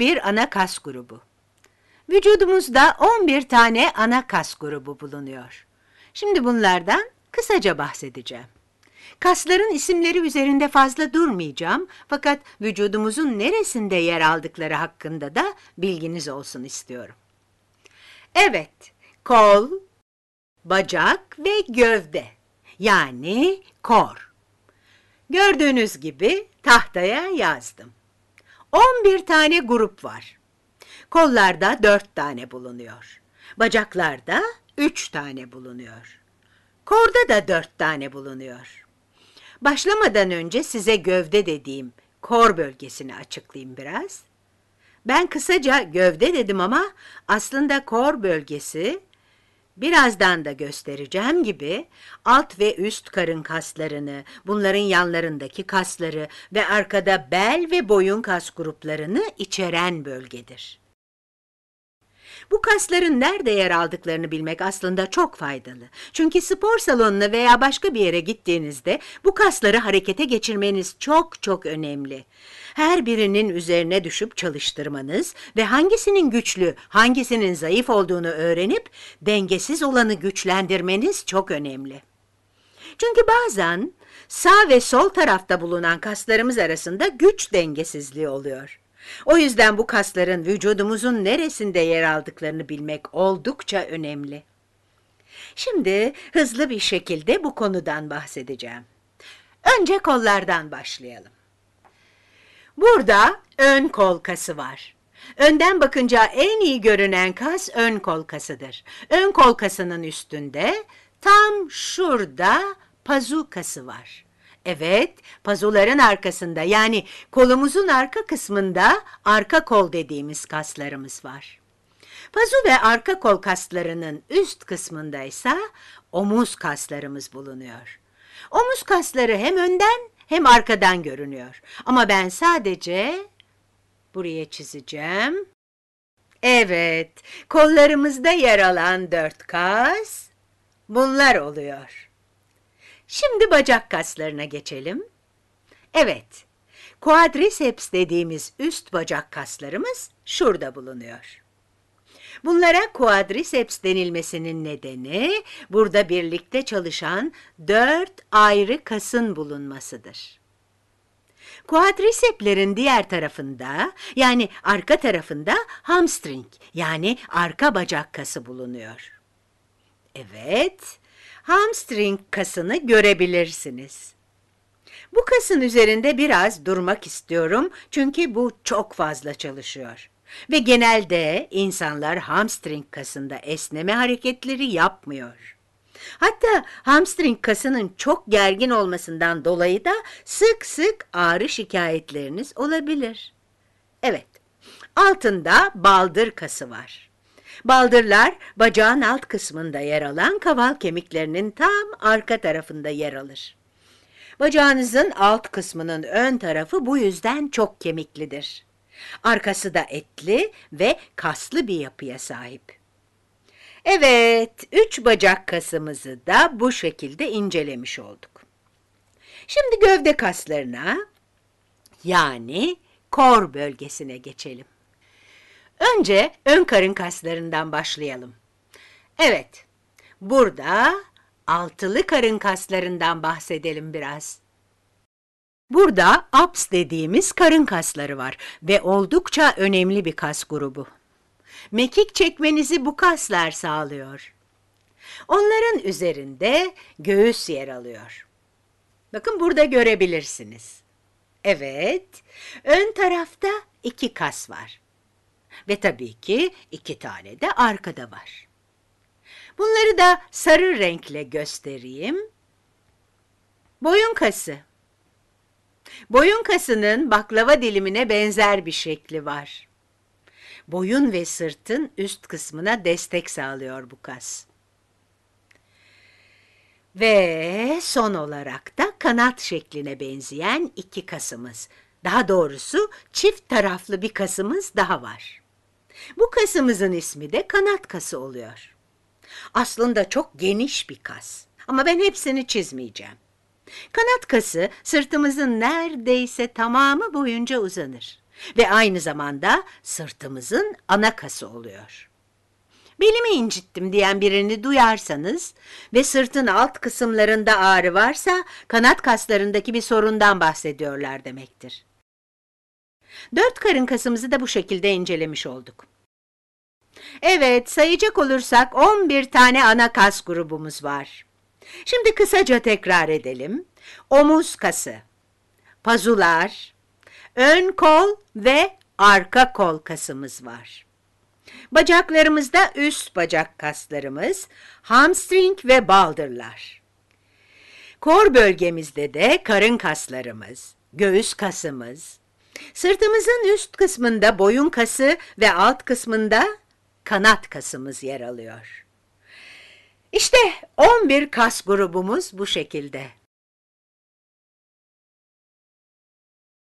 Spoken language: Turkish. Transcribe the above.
11 ana kas grubu. Vücudumuzda 11 tane ana kas grubu bulunuyor. Şimdi bunlardan kısaca bahsedeceğim. Kasların isimleri üzerinde fazla durmayacağım fakat vücudumuzun neresinde yer aldıkları hakkında da bilginiz olsun istiyorum. Evet, kol, bacak ve gövde yani kor. Gördüğünüz gibi tahtaya yazdım. 11 tane grup var. Kollarda 4 tane bulunuyor. Bacaklarda 3 tane bulunuyor. Korda da 4 tane bulunuyor. Başlamadan önce size gövde dediğim kor bölgesini açıklayayım biraz. Ben kısaca gövde dedim ama aslında kor bölgesi birazdan da göstereceğim gibi alt ve üst karın kaslarını, bunların yanlarındaki kasları ve arkada bel ve boyun kas gruplarını içeren bölgedir. Bu kasların nerede yer aldıklarını bilmek aslında çok faydalı. Çünkü spor salonuna veya başka bir yere gittiğinizde bu kasları harekete geçirmeniz çok çok önemli. Her birinin üzerine düşüp çalıştırmanız ve hangisinin güçlü, hangisinin zayıf olduğunu öğrenip dengesiz olanı güçlendirmeniz çok önemli. Çünkü bazen sağ ve sol tarafta bulunan kaslarımız arasında güç dengesizliği oluyor. O yüzden bu kasların vücudumuzun neresinde yer aldıklarını bilmek oldukça önemli. Şimdi hızlı bir şekilde bu konudan bahsedeceğim. Önce kollardan başlayalım. Burada ön kol kası var. Önden bakınca en iyi görünen kas ön kol kasıdır. Ön kol kasının üstünde tam şurada pazu kası var. Evet, pazuların arkasında yani kolumuzun arka kısmında arka kol dediğimiz kaslarımız var. Pazu ve arka kol kaslarının üst kısmında ise omuz kaslarımız bulunuyor. Omuz kasları hem önden hem arkadan görünüyor. Ama ben sadece buraya çizeceğim. Evet, kollarımızda yer alan dört kas bunlar oluyor. Şimdi bacak kaslarına geçelim. Evet, quadriceps dediğimiz üst bacak kaslarımız şurada bulunuyor. Bunlara quadriceps denilmesinin nedeni burada birlikte çalışan dört ayrı kasın bulunmasıdır. Kuadriseplerin diğer tarafında yani arka tarafında hamstring yani arka bacak kası bulunuyor. Evet, hamstring kasını görebilirsiniz. Bu kasın üzerinde biraz durmak istiyorum çünkü bu çok fazla çalışıyor. Ve genelde insanlar hamstring kasında esneme hareketleri yapmıyor. Hatta hamstring kasının çok gergin olmasından dolayı da sık sık ağrı şikayetleriniz olabilir. Evet, altında baldır kası var. Baldırlar bacağın alt kısmında yer alan kaval kemiklerinin tam arka tarafında yer alır. Bacağınızın alt kısmının ön tarafı bu yüzden çok kemiklidir. Arkası da etli ve kaslı bir yapıya sahip. Evet, üç bacak kasımızı da bu şekilde incelemiş olduk. Şimdi gövde kaslarına yani kor bölgesine geçelim. Önce ön karın kaslarından başlayalım. Evet, burada altılı karın kaslarından bahsedelim biraz. Burada abs dediğimiz karın kasları var ve oldukça önemli bir kas grubu. Mekik çekmenizi bu kaslar sağlıyor. Onların üzerinde göğüs yer alıyor. Bakın burada görebilirsiniz. Evet, ön tarafta iki kas var. Ve tabii ki iki tane de arkada var. Bunları da sarı renkle göstereyim. Boyun kası. Boyun kasının baklava dilimine benzer bir şekli var. Boyun ve sırtın üst kısmına destek sağlıyor bu kas. Ve son olarak da kanat şekline benzeyen iki kasımız, daha doğrusu çift taraflı bir kasımız daha var. Bu kasımızın ismi de kanat kası oluyor. Aslında çok geniş bir kas ama ben hepsini çizmeyeceğim. Kanat kası sırtımızın neredeyse tamamı boyunca uzanır ve aynı zamanda sırtımızın ana kası oluyor. Belimi incittim diyen birini duyarsanız ve sırtın alt kısımlarında ağrı varsa kanat kaslarındaki bir sorundan bahsediyorlar demektir. Dört karınkasımızı da bu şekilde incelemiş olduk. Evet, sayacak olursak 11 tane ana kas grubumuz var. Şimdi kısaca tekrar edelim. Omuz kası, pazular, ön kol ve arka kol kasımız var. Bacaklarımızda üst bacak kaslarımız, hamstring ve baldırlar. Kor bölgemizde de karın kaslarımız, göğüs kasımız, Sırtımızın üst kısmında boyun kası ve alt kısmında kanat kasımız yer alıyor. İşte 11 kas grubumuz bu şekilde.